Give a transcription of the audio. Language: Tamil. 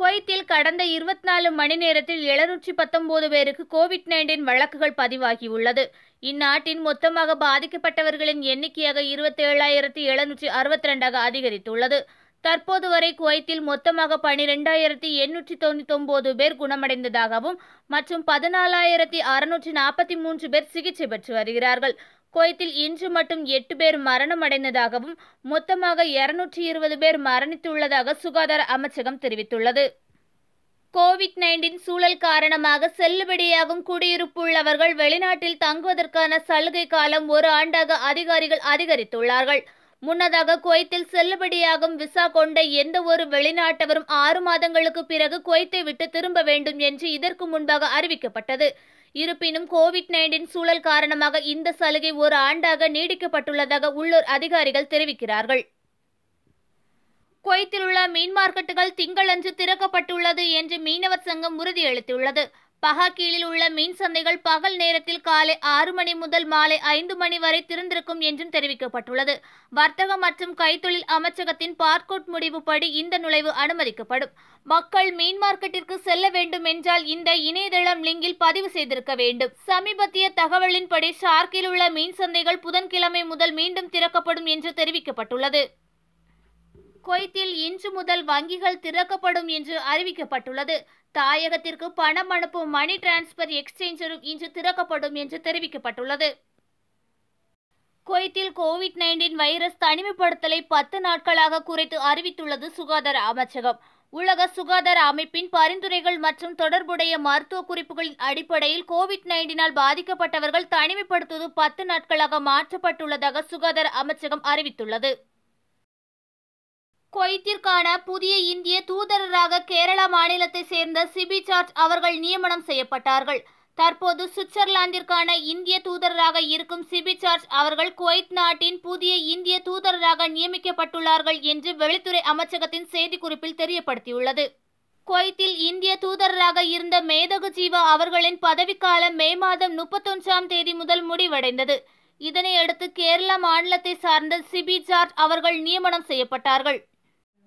குவைத்தில் கடந்த இருபத்தி நாலு மணி நேரத்தில் எழுநூற்றி பத்தொன்பது பேருக்கு கோவிட் நைன்டீன் வழக்குகள் பதிவாகியுள்ளது இந்நாட்டின் மொத்தமாக பாதிக்கப்பட்டவர்களின் எண்ணிக்கையாக இருபத்தி ஏழாயிரத்தி எழுநூற்றி அறுபத்தி ரெண்டாக அதிகரித்துள்ளது தற்போது வரை குவைத்தில் மொத்தமாக பனிரெண்டாயிரத்தி எண்ணூற்றி தொண்ணூற்றி ஒன்பது பேர் குணமடைந்ததாகவும் மற்றும் பதினாலாயிரத்தி அறுநூற்றி நாற்பத்தி மூன்று பேர் சிகிச்சை பெற்று வருகிறார்கள் குவைத்தில் இன்று மட்டும் எட்டு பேர் மரணம் அடைந்ததாகவும் மொத்தமாக இருநூற்றி இருபது பேர் மரணித்துள்ளதாக சுகாதார அமைச்சகம் தெரிவித்துள்ளது கோவிட் நைன்டீன் சூழல் காரணமாக செல்லுபடியாகும் குடியிருப்பு உள்ளவர்கள் வெளிநாட்டில் தங்குவதற்கான சலுகை காலம் ஒரு ஆண்டாக அதிகாரிகள் அதிகரித்துள்ளார்கள் முன்னதாக குவைத்தில் செல்லுபடியாகும் விசா கொண்ட எந்த ஒரு வெளிநாட்டவரும் ஆறு மாதங்களுக்கு பிறகு குவைத்தை விட்டு திரும்ப வேண்டும் என்று இதற்கு முன்பாக அறிவிக்கப்பட்டது இருப்பினும் கோவிட் நைன்டீன் சூழல் காரணமாக இந்த சலுகை ஒரு ஆண்டாக நீடிக்கப்பட்டுள்ளதாக உள்ளூர் அதிகாரிகள் தெரிவிக்கிறார்கள் குவைத்தில் உள்ள மீன் மார்க்கெட்டுகள் திங்களன்று திறக்கப்பட்டுள்ளது என்று மீனவர் சங்கம் உறுதியளித்துள்ளது பகாக்கீழில் உள்ள மீன் சந்தைகள் பகல் நேரத்தில் காலை ஆறு மணி முதல் மாலை ஐந்து மணி வரை திறந்திருக்கும் என்றும் தெரிவிக்கப்பட்டுள்ளது வர்த்தக மற்றும் கைத்தொழில் அமைச்சகத்தின் பார்க்கோட் முடிவுப்படி இந்த நுழைவு அனுமதிக்கப்படும் மக்கள் மீன் மார்க்கெட்டிற்கு செல்ல வேண்டும் என்றால் இந்த இணையதளம் லிங்கில் பதிவு செய்திருக்க வேண்டும் சமீபத்திய தகவலின்படி ஷார்க்கில் உள்ள மீன் சந்தைகள் புதன்கிழமை முதல் மீண்டும் திறக்கப்படும் என்று தெரிவிக்கப்பட்டுள்ளது குவைத்தில் இன்று முதல் வங்கிகள் திறக்கப்படும் என்று அறிவிக்கப்பட்டுள்ளது தாயகத்திற்கு பணம் அனுப்பும் மணி டிரான்ஸ்பர் எக்ஸ்சேஞ்சரும் இன்று திறக்கப்படும் என்று தெரிவிக்கப்பட்டுள்ளது குவைத்தில் கோவிட் நைன்டீன் வைரஸ் தனிமைப்படுத்தலை பத்து நாட்களாக குறைத்து அறிவித்துள்ளது சுகாதார அமைச்சகம் உலக சுகாதார அமைப்பின் பரிந்துரைகள் மற்றும் தொடர்புடைய மருத்துவ குறிப்புகளின் அடிப்படையில் கோவிட் நைன்டீனால் பாதிக்கப்பட்டவர்கள் தனிமைப்படுத்துவது பத்து நாட்களாக மாற்றப்பட்டுள்ளதாக சுகாதார அமைச்சகம் அறிவித்துள்ளது குவைத்திற்கான புதிய இந்திய தூதரராக கேரளா மாநிலத்தை சேர்ந்த சிபி ஜார்ஜ் அவர்கள் நியமனம் செய்யப்பட்டார்கள் தற்போது சுவிட்சர்லாந்திற்கான இந்திய தூதரராக இருக்கும் சிபி ஜார்ஜ் அவர்கள் குவைத் நாட்டின் புதிய இந்திய தூதரராக நியமிக்கப்பட்டுள்ளார்கள் என்று வெளித்துறை அமைச்சகத்தின் செய்திக்குறிப்பில் தெரியப்படுத்தியுள்ளது குவைத்தில் இந்திய தூதரராக இருந்த மேதகு ஜீவா அவர்களின் பதவிக்காலம் மே மாதம் முப்பத்தொன்றாம் தேதி முதல் முடிவடைந்தது இதனையடுத்து கேரள மாநிலத்தை சார்ந்த சிபி ஜார்ஜ் அவர்கள் நியமனம் செய்யப்பட்டார்கள்